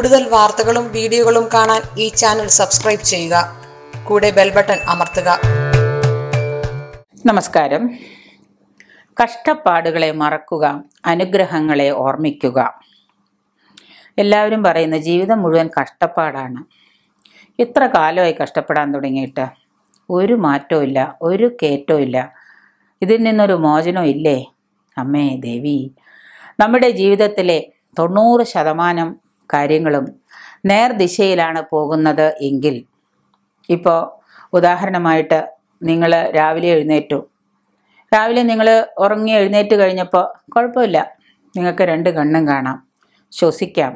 കൂടുതൽ വാർത്തകളും വീഡിയോകളും കാണാൻ ഈ ചാനൽ സബ്സ്ക്രൈബ് ചെയ്യുക കൂടെ ബെൽ ബട്ടൺ അമർത്തുക നമസ്കാരം കഷ്ടപ്പാടുകളെ മറക്കുക അനുഗ്രഹങ്ങളെ ഓർമ്മിക്കുക എല്ലാവരും പറയുന്ന ജീവിതം മുഴുവൻ കഷ്ടപ്പാടാണ് എത്ര കാലമായി കഷ്ടപ്പെടാൻ തുടങ്ങിയിട്ട് ഒരു മാറ്റവും ഇല്ല ഒരു കയറ്റവും ഇല്ല ഇതിൽ നിന്നൊരു മോചനവും ഇല്ലേ അമ്മേ ദേവി നമ്മുടെ ജീവിതത്തിലെ തൊണ്ണൂറ് ശതമാനം കാര്യങ്ങളും നേർദിശയിലാണ് പോകുന്നത് എങ്കിൽ ഇപ്പോൾ ഉദാഹരണമായിട്ട് നിങ്ങൾ രാവിലെ എഴുന്നേറ്റു രാവിലെ നിങ്ങൾ ഉറങ്ങി എഴുന്നേറ്റ് കഴിഞ്ഞപ്പോൾ കുഴപ്പമില്ല നിങ്ങൾക്ക് രണ്ട് കണ്ണും കാണാം ശ്വസിക്കാം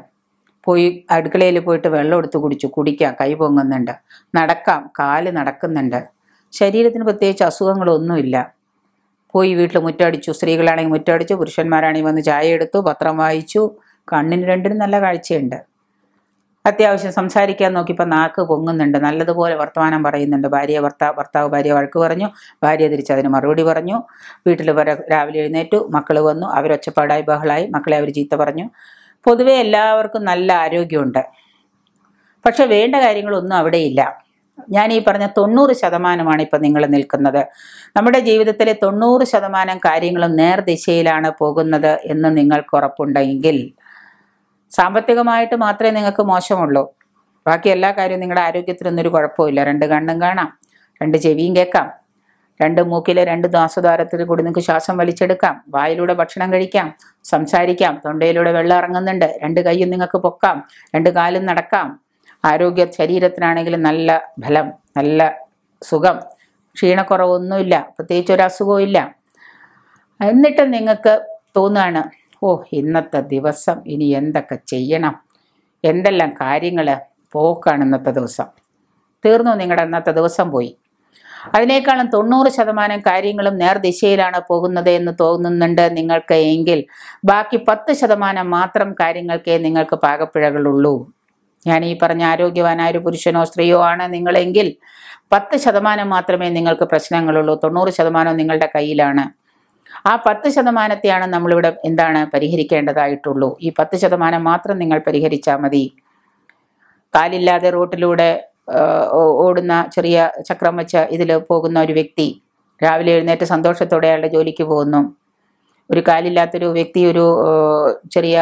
പോയി അടുക്കളയിൽ പോയിട്ട് വെള്ളം എടുത്ത് കുടിച്ചു കുടിക്കാം കൈ പൊങ്ങുന്നുണ്ട് നടക്കാം കാല് നടക്കുന്നുണ്ട് ശരീരത്തിന് പ്രത്യേകിച്ച് അസുഖങ്ങളൊന്നുമില്ല പോയി വീട്ടിൽ മുറ്റടിച്ചു സ്ത്രീകളാണെങ്കിൽ മുറ്റടിച്ചു പുരുഷന്മാരാണെങ്കിൽ വന്ന് ചായ എടുത്തു പത്രം വായിച്ചു കണ്ണിന് രണ്ടിനും നല്ല കാഴ്ചയുണ്ട് അത്യാവശ്യം സംസാരിക്കാൻ നോക്കിയപ്പോൾ നാക്ക് പൊങ്ങുന്നുണ്ട് നല്ലതുപോലെ വർത്തമാനം പറയുന്നുണ്ട് ഭാര്യ ഭർത്താവ് ഭർത്താവ് ഭാര്യ വഴക്ക് പറഞ്ഞു ഭാര്യ അതിന് മറുപടി പറഞ്ഞു വീട്ടിൽ രാവിലെ എഴുന്നേറ്റു മക്കൾ വന്നു അവരൊച്ചപ്പാടായി ബഹളായി മക്കളെ അവർ ചീത്ത പറഞ്ഞു പൊതുവെ എല്ലാവർക്കും നല്ല ആരോഗ്യമുണ്ട് പക്ഷെ വേണ്ട കാര്യങ്ങളൊന്നും അവിടെയില്ല ഞാൻ ഈ പറഞ്ഞ തൊണ്ണൂറ് ശതമാനമാണ് ഇപ്പം നിങ്ങൾ നിൽക്കുന്നത് നമ്മുടെ ജീവിതത്തിലെ തൊണ്ണൂറ് ശതമാനം കാര്യങ്ങളും നേർദിശയിലാണ് പോകുന്നത് എന്ന് നിങ്ങൾക്ക് ഉറപ്പുണ്ടെങ്കിൽ സാമ്പത്തികമായിട്ട് മാത്രമേ നിങ്ങൾക്ക് മോശമുള്ളൂ ബാക്കി എല്ലാ കാര്യവും നിങ്ങളുടെ ആരോഗ്യത്തിനൊന്നൊരു കുഴപ്പമില്ല രണ്ട് കണ്ണും കാണാം രണ്ട് ചെവിയും കേൾക്കാം രണ്ട് മൂക്കിലെ രണ്ട് ദാസദ്വാരത്തിൽ കൂടി നിങ്ങൾക്ക് ശ്വാസം വലിച്ചെടുക്കാം വായിലൂടെ ഭക്ഷണം കഴിക്കാം സംസാരിക്കാം തൊണ്ടയിലൂടെ വെള്ളം ഇറങ്ങുന്നുണ്ട് രണ്ട് കൈയും നിങ്ങൾക്ക് പൊക്കാം രണ്ട് കാലും നടക്കാം ആരോഗ്യ ശരീരത്തിനാണെങ്കിലും നല്ല ഫലം നല്ല സുഖം ക്ഷീണക്കുറവൊന്നുമില്ല പ്രത്യേകിച്ച് ഒരു അസുഖവും ഇല്ല എന്നിട്ട് നിങ്ങൾക്ക് തോന്നുകയാണ് ഓ ഇന്നത്തെ ദിവസം ഇനി എന്തൊക്കെ ചെയ്യണം എന്തെല്ലാം കാര്യങ്ങൾ പോക്കാണ് ഇന്നത്തെ ദിവസം തീർന്നു നിങ്ങളുടെ ഇന്നത്തെ ദിവസം പോയി അതിനേക്കാളും തൊണ്ണൂറ് ശതമാനം കാര്യങ്ങളും നേർദിശയിലാണ് പോകുന്നത് എന്ന് തോന്നുന്നുണ്ട് നിങ്ങൾക്ക് എങ്കിൽ ബാക്കി പത്ത് ശതമാനം മാത്രം കാര്യങ്ങൾക്കേ നിങ്ങൾക്ക് പാകപ്പിഴകളുള്ളൂ ഞാൻ ഈ പറഞ്ഞ ആരോഗ്യവാനായ ഒരു പുരുഷനോ സ്ത്രീയോ ആണ് നിങ്ങളെങ്കിൽ പത്ത് ശതമാനം മാത്രമേ നിങ്ങൾക്ക് പ്രശ്നങ്ങളുള്ളൂ തൊണ്ണൂറ് ശതമാനം നിങ്ങളുടെ കയ്യിലാണ് ആ പത്ത് ശതമാനത്തെയാണ് നമ്മളിവിടെ എന്താണ് പരിഹരിക്കേണ്ടതായിട്ടുള്ളൂ ഈ പത്ത് ശതമാനം മാത്രം നിങ്ങൾ പരിഹരിച്ചാൽ മതി കാലില്ലാതെ റോട്ടിലൂടെ ഓടുന്ന ചെറിയ ചക്രം വെച്ച ഇതിൽ പോകുന്ന ഒരു വ്യക്തി രാവിലെ എഴുന്നേറ്റ് സന്തോഷത്തോടെ അയാളുടെ ജോലിക്ക് പോകുന്നു ഒരു കാലില്ലാത്തൊരു വ്യക്തി ഒരു ചെറിയ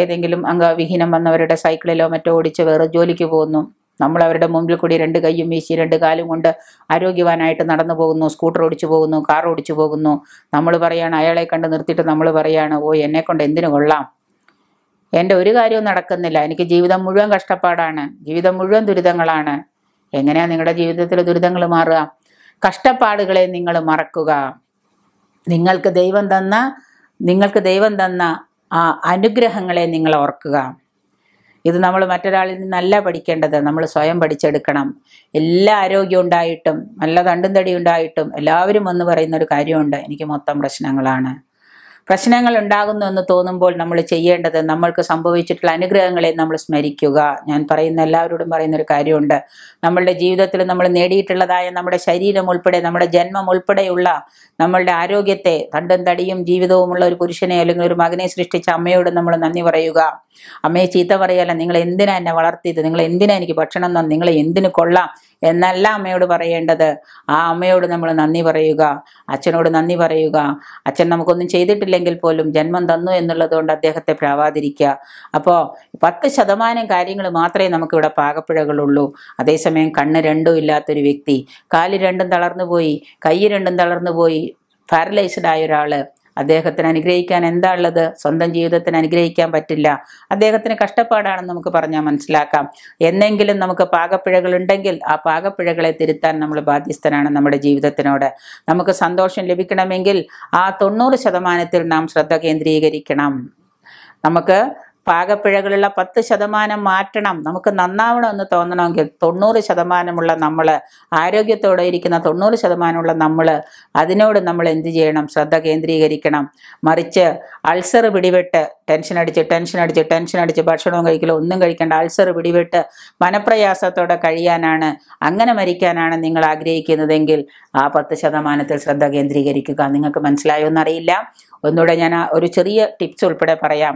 ഏതെങ്കിലും അംഗവിഹീനം വന്നവരുടെ സൈക്കിളിലോ മറ്റോ ഓടിച്ച് വേറെ ജോലിക്ക് പോകുന്നു നമ്മൾ അവരുടെ മുമ്പിൽ കൂടി രണ്ട് കൈയും വീശി രണ്ട് കാലും കൊണ്ട് ആരോഗ്യവാനായിട്ട് നടന്നു പോകുന്നു സ്കൂട്ടർ ഓടിച്ചു പോകുന്നു കാർ ഓടിച്ചു പോകുന്നു നമ്മൾ പറയാണ് അയാളെ കണ്ട് നിർത്തിയിട്ട് നമ്മൾ പറയാണ് ഓ എന്നെ കൊണ്ട് എന്തിനു കൊള്ളാം എൻ്റെ ഒരു കാര്യവും നടക്കുന്നില്ല എനിക്ക് ജീവിതം മുഴുവൻ കഷ്ടപ്പാടാണ് ജീവിതം മുഴുവൻ ദുരിതങ്ങളാണ് എങ്ങനെയാണ് നിങ്ങളുടെ ജീവിതത്തിലെ ദുരിതങ്ങൾ മാറുക കഷ്ടപ്പാടുകളെ നിങ്ങൾ മറക്കുക നിങ്ങൾക്ക് ദൈവം തന്ന നിങ്ങൾക്ക് ദൈവം തന്ന ആ അനുഗ്രഹങ്ങളെ നിങ്ങൾ ഓർക്കുക ഇത് നമ്മൾ മറ്റൊരാളിൽ നിന്നല്ല പഠിക്കേണ്ടത് നമ്മൾ സ്വയം പഠിച്ചെടുക്കണം എല്ലാ ആരോഗ്യം ഉണ്ടായിട്ടും നല്ല തണ്ടും തടി ഉണ്ടായിട്ടും എല്ലാവരും എന്ന് പറയുന്നൊരു കാര്യമുണ്ട് എനിക്ക് മൊത്തം പ്രശ്നങ്ങളാണ് പ്രശ്നങ്ങൾ ഉണ്ടാകുന്നു എന്ന് തോന്നുമ്പോൾ നമ്മൾ ചെയ്യേണ്ടത് നമ്മൾക്ക് സംഭവിച്ചിട്ടുള്ള അനുഗ്രഹങ്ങളെ നമ്മൾ സ്മരിക്കുക ഞാൻ പറയുന്ന എല്ലാവരോടും പറയുന്ന ഒരു കാര്യമുണ്ട് നമ്മളുടെ ജീവിതത്തിൽ നമ്മൾ നേടിയിട്ടുള്ളതായ നമ്മുടെ ശരീരം ഉൾപ്പെടെ നമ്മുടെ ജന്മം ഉൾപ്പെടെയുള്ള നമ്മളുടെ ആരോഗ്യത്തെ തണ്ടും തടിയും ജീവിതവുമുള്ള ഒരു പുരുഷനെ അല്ലെങ്കിൽ ഒരു മകനെ സൃഷ്ടിച്ച അമ്മയോട് നമ്മൾ നന്ദി പറയുക അമ്മയെ ചീത്ത പറയല്ല നിങ്ങൾ എന്തിനാ എന്നെ വളർത്തിയത് നിങ്ങൾ എന്തിനാ എനിക്ക് ഭക്ഷണം നിങ്ങൾ എന്തിനു കൊള്ളാം എന്നല്ല അമ്മയോട് പറയേണ്ടത് ആ അമ്മയോട് നമ്മൾ നന്ദി പറയുക അച്ഛനോട് നന്ദി പറയുക അച്ഛൻ നമുക്കൊന്നും ചെയ്തിട്ടില്ലെങ്കിൽ പോലും ജന്മം തന്നു എന്നുള്ളതുകൊണ്ട് അദ്ദേഹത്തെ പ്രാവാതിരിക്കുക അപ്പോൾ പത്ത് ശതമാനം കാര്യങ്ങൾ മാത്രമേ നമുക്കിവിടെ പാകപ്പിഴകളുള്ളൂ അതേസമയം കണ്ണ് രണ്ടും ഇല്ലാത്തൊരു വ്യക്തി കാല് രണ്ടും തളർന്നു പോയി കൈ രണ്ടും തളർന്നു പോയി പാരലൈസ്ഡ് ആയ ഒരാൾ അദ്ദേഹത്തിന് അനുഗ്രഹിക്കാൻ എന്താ ഉള്ളത് സ്വന്തം ജീവിതത്തിന് അനുഗ്രഹിക്കാൻ പറ്റില്ല അദ്ദേഹത്തിന് കഷ്ടപ്പാടാണെന്ന് നമുക്ക് പറഞ്ഞാൽ മനസ്സിലാക്കാം എന്നെങ്കിലും നമുക്ക് പാകപ്പിഴകൾ ഉണ്ടെങ്കിൽ ആ പാകപ്പിഴകളെ തിരുത്താൻ നമ്മൾ ബാധ്യസ്ഥനാണ് നമ്മുടെ ജീവിതത്തിനോട് നമുക്ക് സന്തോഷം ലഭിക്കണമെങ്കിൽ ആ തൊണ്ണൂറ് ശതമാനത്തിൽ നാം ശ്രദ്ധ കേന്ദ്രീകരിക്കണം നമുക്ക് പാകപ്പിഴകളുള്ള പത്ത് ശതമാനം മാറ്റണം നമുക്ക് നന്നാവണം എന്ന് തോന്നണമെങ്കിൽ തൊണ്ണൂറ് ശതമാനമുള്ള നമ്മൾ ആരോഗ്യത്തോടെ ഇരിക്കുന്ന തൊണ്ണൂറ് ശതമാനമുള്ള നമ്മൾ അതിനോട് നമ്മൾ എന്ത് ചെയ്യണം ശ്രദ്ധ കേന്ദ്രീകരിക്കണം മറിച്ച് അൾസർ പിടിപെട്ട് ടെൻഷൻ അടിച്ച് ടെൻഷൻ അടിച്ച് ടെൻഷൻ അടിച്ച് ഭക്ഷണവും കഴിക്കില്ല ഒന്നും കഴിക്കേണ്ട അൾസർ പിടിപെട്ട് മനപ്രയാസത്തോടെ കഴിയാനാണ് അങ്ങനെ മരിക്കാനാണ് നിങ്ങൾ ആഗ്രഹിക്കുന്നതെങ്കിൽ ആ പത്ത് ശതമാനത്തിൽ ശ്രദ്ധ കേന്ദ്രീകരിക്കുക നിങ്ങൾക്ക് മനസ്സിലായോ എന്നറിയില്ല ഒന്നുകൂടെ ഞാൻ ഒരു ചെറിയ ടിപ്സ് ഉൾപ്പെടെ പറയാം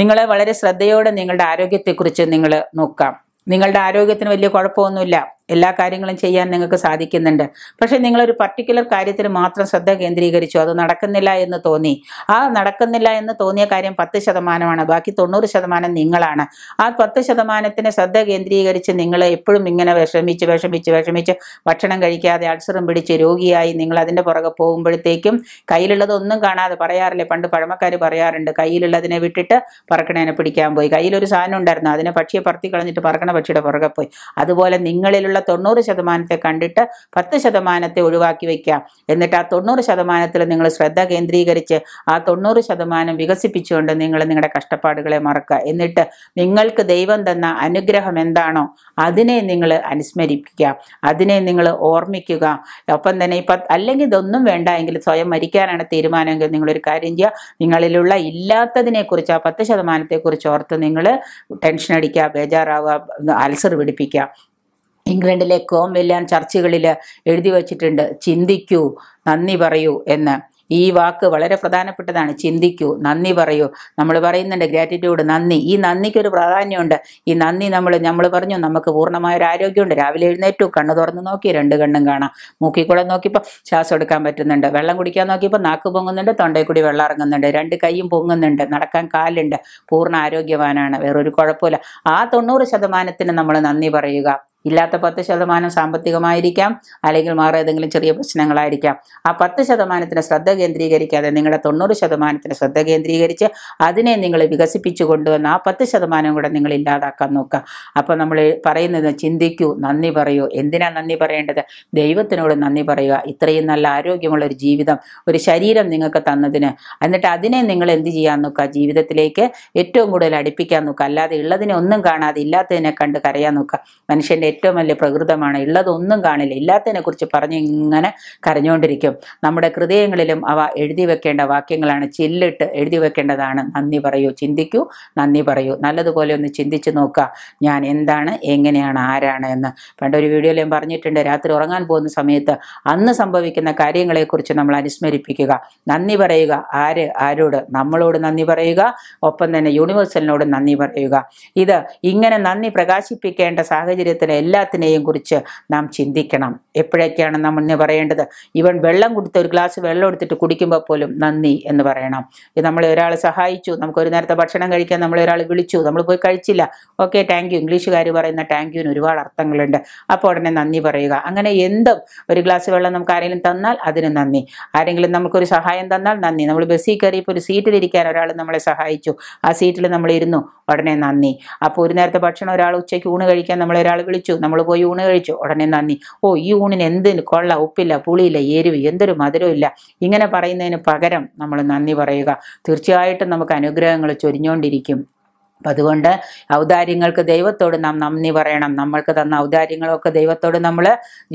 നിങ്ങൾ വളരെ ശ്രദ്ധയോടെ നിങ്ങളുടെ ആരോഗ്യത്തെക്കുറിച്ച് നിങ്ങൾ നോക്കാം നിങ്ങളുടെ ആരോഗ്യത്തിന് വലിയ കുഴപ്പമൊന്നുമില്ല എല്ലാ കാര്യങ്ങളും ചെയ്യാൻ നിങ്ങൾക്ക് സാധിക്കുന്നുണ്ട് പക്ഷേ നിങ്ങളൊരു പർട്ടിക്കുലർ കാര്യത്തിൽ മാത്രം ശ്രദ്ധ കേന്ദ്രീകരിച്ചു അത് നടക്കുന്നില്ല എന്ന് തോന്നി ആ നടക്കുന്നില്ല എന്ന് തോന്നിയ കാര്യം പത്ത് ശതമാനമാണ് ബാക്കി തൊണ്ണൂറ് ശതമാനം നിങ്ങളാണ് ആ പത്ത് ശതമാനത്തിന് ശ്രദ്ധ കേന്ദ്രീകരിച്ച് നിങ്ങൾ എപ്പോഴും ഇങ്ങനെ വിഷമിച്ച് വിഷമിച്ച് വിഷമിച്ച് ഭക്ഷണം കഴിക്കാതെ അൾസറും പിടിച്ച് രോഗിയായി നിങ്ങൾ അതിൻ്റെ പുറകെ പോകുമ്പോഴത്തേക്കും കയ്യിലുള്ളതൊന്നും കാണാതെ പറയാറില്ലേ പണ്ട് പഴമക്കാർ പറയാറുണ്ട് കയ്യിലുള്ളതിനെ വിട്ടിട്ട് പറക്കണേനെ പിടിക്കാൻ പോയി കയ്യിലൊരു സാധനം ഉണ്ടായിരുന്നു അതിനെ പക്ഷിയെ പറത്തി കളഞ്ഞിട്ട് പറക്കണ പക്ഷിയുടെ പുറകെ പോയി അതുപോലെ നിങ്ങളിലുള്ള തൊണ്ണൂറ് ശതമാനത്തെ കണ്ടിട്ട് പത്ത് ശതമാനത്തെ ഒഴിവാക്കി വെക്കാം എന്നിട്ട് ആ തൊണ്ണൂറ് ശതമാനത്തിൽ നിങ്ങൾ ശ്രദ്ധ കേന്ദ്രീകരിച്ച് ആ തൊണ്ണൂറ് ശതമാനം വികസിപ്പിച്ചുകൊണ്ട് നിങ്ങൾ നിങ്ങളുടെ കഷ്ടപ്പാടുകളെ മറക്കുക എന്നിട്ട് നിങ്ങൾക്ക് ദൈവം തന്ന അനുഗ്രഹം എന്താണോ അതിനെ നിങ്ങൾ അനുസ്മരിപ്പിക്കുക അതിനെ നിങ്ങൾ ഓർമ്മിക്കുക ഒപ്പം തന്നെ ഇപ്പം അല്ലെങ്കിൽ ഇതൊന്നും വേണ്ട എങ്കിൽ സ്വയം മരിക്കാനാണ് തീരുമാനമെങ്കിൽ നിങ്ങളൊരു കാര്യം ചെയ്യുക നിങ്ങളിലുള്ള ഇല്ലാത്തതിനെക്കുറിച്ച് ആ പത്ത് ശതമാനത്തെക്കുറിച്ച് ഓർത്ത് നിങ്ങൾ ടെൻഷൻ അടിക്കുക ബേജാറാവുക അൾസർ പിടിപ്പിക്കുക ഇംഗ്ലണ്ടിലെ കോംവെല്ലാൻ ചർച്ചുകളിൽ എഴുതി വച്ചിട്ടുണ്ട് ചിന്തിക്കൂ നന്ദി പറയൂ എന്ന് ഈ വാക്ക് വളരെ പ്രധാനപ്പെട്ടതാണ് ചിന്തിക്കൂ നന്ദി പറയൂ നമ്മൾ പറയുന്നുണ്ട് ഗ്രാറ്റിറ്റ്യൂഡ് നന്ദി ഈ നന്ദിക്കൊരു പ്രാധാന്യമുണ്ട് ഈ നന്ദി നമ്മൾ നമ്മൾ പറഞ്ഞു നമുക്ക് പൂർണ്ണമായ ഒരു ആരോഗ്യമുണ്ട് രാവിലെ എഴുന്നേറ്റു കണ്ണു തുറന്ന് നോക്കി രണ്ട് കണ്ണും കാണാം മൂക്കിക്കുളം നോക്കിയപ്പോൾ ശ്വാസം എടുക്കാൻ പറ്റുന്നുണ്ട് വെള്ളം കുടിക്കാൻ നോക്കിയപ്പോൾ നാക്ക് പൊങ്ങുന്നുണ്ട് തൊണ്ടയിൽ കൂടി വെള്ളം ഇറങ്ങുന്നുണ്ട് രണ്ട് കൈയും പൊങ്ങുന്നുണ്ട് നടക്കാൻ കാലുണ്ട് പൂർണ്ണ ആരോഗ്യവാനാണ് വേറൊരു കുഴപ്പമില്ല ആ തൊണ്ണൂറ് ശതമാനത്തിന് നമ്മൾ നന്ദി പറയുക ഇല്ലാത്ത പത്ത് ശതമാനം സാമ്പത്തികമായിരിക്കാം അല്ലെങ്കിൽ മാറി ഏതെങ്കിലും ചെറിയ പ്രശ്നങ്ങളായിരിക്കാം ആ പത്ത് ശതമാനത്തിന് ശ്രദ്ധ കേന്ദ്രീകരിക്കാതെ നിങ്ങളുടെ തൊണ്ണൂറ് ശതമാനത്തിന് ശ്രദ്ധ കേന്ദ്രീകരിച്ച് അതിനെ നിങ്ങൾ വികസിപ്പിച്ചു കൊണ്ടുവന്ന് ആ പത്ത് ശതമാനം കൂടെ നിങ്ങൾ ഇല്ലാതാക്കാൻ നോക്കുക അപ്പോൾ നമ്മൾ പറയുന്നത് ചിന്തിക്കൂ നന്ദി പറയൂ എന്തിനാ നന്ദി പറയേണ്ടത് ദൈവത്തിനോട് നന്ദി പറയുക ഇത്രയും നല്ല ആരോഗ്യമുള്ള ഒരു ജീവിതം ഒരു ശരീരം നിങ്ങൾക്ക് തന്നതിന് എന്നിട്ട് അതിനെ നിങ്ങൾ എന്ത് ചെയ്യാൻ നോക്കുക ജീവിതത്തിലേക്ക് ഏറ്റവും കൂടുതൽ അടുപ്പിക്കാൻ നോക്കുക അല്ലാതെ ഉള്ളതിനെ ഒന്നും കാണാതെ ഇല്ലാത്തതിനെ കണ്ട് കരയാൻ നോക്കുക മനുഷ്യൻ്റെ ഏറ്റവും വലിയ പ്രകൃതമാണ് ഉള്ളതൊന്നും കാണില്ല കുറിച്ച് പറഞ്ഞ് ഇങ്ങനെ കരഞ്ഞുകൊണ്ടിരിക്കും നമ്മുടെ ഹൃദയങ്ങളിലും അവ എഴുതി വെക്കേണ്ട വാക്യങ്ങളാണ് ചില്ലിട്ട് എഴുതി വെക്കേണ്ടതാണ് നന്ദി പറയൂ ചിന്തിക്കൂ നന്ദി പറയൂ നല്ലതുപോലെ ഒന്ന് ചിന്തിച്ച് നോക്കുക ഞാൻ എന്താണ് എങ്ങനെയാണ് ആരാണ് എന്ന് പണ്ടൊരു വീഡിയോയിൽ ഞാൻ പറഞ്ഞിട്ടുണ്ട് രാത്രി ഉറങ്ങാൻ പോകുന്ന സമയത്ത് അന്ന് സംഭവിക്കുന്ന കാര്യങ്ങളെക്കുറിച്ച് നമ്മൾ അനുസ്മരിപ്പിക്കുക നന്ദി പറയുക ആര് ആരോട് നമ്മളോട് നന്ദി പറയുക ഒപ്പം തന്നെ യൂണിവേഴ്സലിനോട് നന്ദി പറയുക ഇത് ഇങ്ങനെ നന്ദി പ്രകാശിപ്പിക്കേണ്ട സാഹചര്യത്തിൽ എല്ലാത്തിനെയും കുറിച്ച് നാം ചിന്തിക്കണം എപ്പോഴൊക്കെയാണ് നാം മുന്നേ പറയേണ്ടത് ഇവൻ വെള്ളം കൊടുത്ത് ഒരു ഗ്ലാസ് വെള്ളം എടുത്തിട്ട് കുടിക്കുമ്പോൾ പോലും നന്ദി എന്ന് പറയണം ഇത് നമ്മളെ ഒരാൾ സഹായിച്ചു നമുക്ക് ഒരു നേരത്തെ ഭക്ഷണം കഴിക്കാൻ നമ്മൾ ഒരാൾ വിളിച്ചു നമ്മൾ പോയി കഴിച്ചില്ല ഓക്കെ താങ്ക് യു ഇംഗ്ലീഷുകാർ പറയുന്ന താങ്ക് യുവിന് ഒരുപാട് അർത്ഥങ്ങളുണ്ട് അപ്പോൾ ഉടനെ നന്ദി പറയുക അങ്ങനെ എന്തും ഒരു ഗ്ലാസ് വെള്ളം നമുക്ക് ആരെങ്കിലും തന്നാൽ അതിന് നന്ദി ആരെങ്കിലും നമുക്കൊരു സഹായം തന്നാൽ നന്ദി നമ്മൾ ബസ്സിൽ കയറിയപ്പോൾ ഒരു സീറ്റിലിരിക്കാൻ ഒരാൾ നമ്മളെ സഹായിച്ചു ആ സീറ്റിൽ നമ്മൾ ഇരുന്നു ഉടനെ നന്ദി അപ്പോൾ ഒരു നേരത്തെ ഭക്ഷണം ഒരാൾ ഉച്ചയ്ക്ക് ഊണ് കഴിക്കാൻ നമ്മളൊരാൾ വിളിച്ചു കഴിച്ചു നമ്മൾ പോയി ഊണ് കഴിച്ചു ഉടനെ നന്ദി ഓ ഈ ഊണിന് എന്ത് കൊള്ള ഉപ്പില്ല പുളിയില്ല എരിവ് എന്തൊരു മധുരവും ഇല്ല ഇങ്ങനെ പറയുന്നതിന് പകരം നമ്മൾ നന്ദി പറയുക തീർച്ചയായിട്ടും നമുക്ക് അനുഗ്രഹങ്ങൾ ചൊരിഞ്ഞുകൊണ്ടിരിക്കും അപ്പം അതുകൊണ്ട് ഔദാര്യങ്ങൾക്ക് ദൈവത്തോട് നാം നന്ദി പറയണം നമ്മൾക്ക് തന്ന ഔദാര്യങ്ങളൊക്കെ ദൈവത്തോട് നമ്മൾ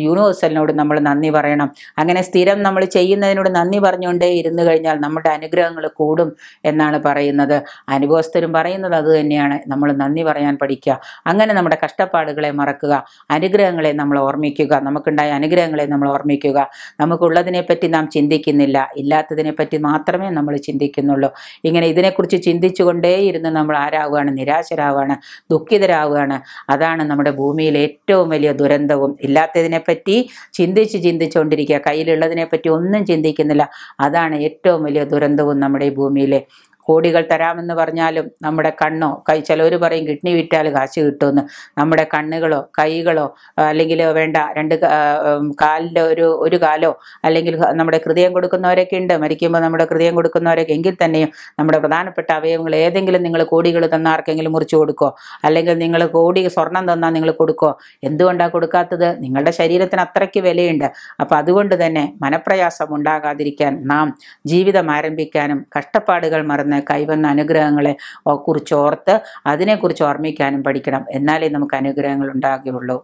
യൂണിവേഴ്സലിനോട് നമ്മൾ നന്ദി പറയണം അങ്ങനെ സ്ഥിരം നമ്മൾ ചെയ്യുന്നതിനോട് നന്ദി പറഞ്ഞുകൊണ്ടേ ഇരുന്നു കഴിഞ്ഞാൽ നമ്മുടെ അനുഗ്രഹങ്ങൾ കൂടും എന്നാണ് പറയുന്നത് അനുഭവസ്ഥരും പറയുന്നത് അത് തന്നെയാണ് നമ്മൾ നന്ദി പറയാൻ പഠിക്കുക അങ്ങനെ നമ്മുടെ കഷ്ടപ്പാടുകളെ മറക്കുക അനുഗ്രഹങ്ങളെ നമ്മൾ ഓർമ്മിക്കുക നമുക്കുണ്ടായ അനുഗ്രഹങ്ങളെ നമ്മൾ ഓർമ്മിക്കുക നമുക്കുള്ളതിനെപ്പറ്റി നാം ചിന്തിക്കുന്നില്ല ഇല്ലാത്തതിനെപ്പറ്റി മാത്രമേ നമ്മൾ ചിന്തിക്കുന്നുള്ളൂ ഇങ്ങനെ ഇതിനെക്കുറിച്ച് ചിന്തിച്ചുകൊണ്ടേ ഇരുന്ന് നമ്മൾ ആരാകുക നിരാശരാവുകയാണ് നിരാശരാകുകയാണ് ദുഃഖിതരാകുകയാണ് അതാണ് നമ്മുടെ ഭൂമിയിൽ ഏറ്റവും വലിയ ദുരന്തവും ഇല്ലാത്തതിനെപ്പറ്റി ചിന്തിച്ച് ചിന്തിച്ചുകൊണ്ടിരിക്കുക കയ്യിലുള്ളതിനെപ്പറ്റി ഒന്നും ചിന്തിക്കുന്നില്ല അതാണ് ഏറ്റവും വലിയ ദുരന്തവും നമ്മുടെ ഈ ഭൂമിയിലെ കോടികൾ തരാമെന്ന് പറഞ്ഞാലും നമ്മുടെ കണ്ണോ കൈ ചിലവർ പറയും കിഡ്നി വിറ്റാൽ കാശ് കിട്ടുമെന്ന് നമ്മുടെ കണ്ണുകളോ കൈകളോ അല്ലെങ്കിൽ വേണ്ട രണ്ട് കാലിൻ്റെ ഒരു ഒരു കാലോ അല്ലെങ്കിൽ നമ്മുടെ ഹൃദയം കൊടുക്കുന്നവരൊക്കെ ഉണ്ട് മരിക്കുമ്പോൾ നമ്മുടെ ഹൃദയം കൊടുക്കുന്നവരൊക്കെ എങ്കിൽ തന്നെയും നമ്മുടെ പ്രധാനപ്പെട്ട അവയവങ്ങൾ ഏതെങ്കിലും നിങ്ങൾ കോടികൾ തന്ന ആർക്കെങ്കിലും മുറിച്ചു കൊടുക്കോ അല്ലെങ്കിൽ നിങ്ങൾ കോടി സ്വർണം തന്നാൽ നിങ്ങൾ കൊടുക്കോ എന്തുകൊണ്ടാണ് കൊടുക്കാത്തത് നിങ്ങളുടെ ശരീരത്തിന് അത്രയ്ക്ക് വിലയുണ്ട് അപ്പം അതുകൊണ്ട് തന്നെ മനപ്രയാസം ഉണ്ടാകാതിരിക്കാൻ നാം ജീവിതം ആരംഭിക്കാനും കഷ്ടപ്പാടുകൾ മറന്ന് കൈവന്ന അനുഗ്രഹങ്ങളെ കുറിച്ച് ഓർത്ത് അതിനെക്കുറിച്ച് ഓർമ്മിക്കാനും പഠിക്കണം എന്നാലേ നമുക്ക് അനുഗ്രഹങ്ങൾ ഉണ്ടാകുകയുള്ളൂ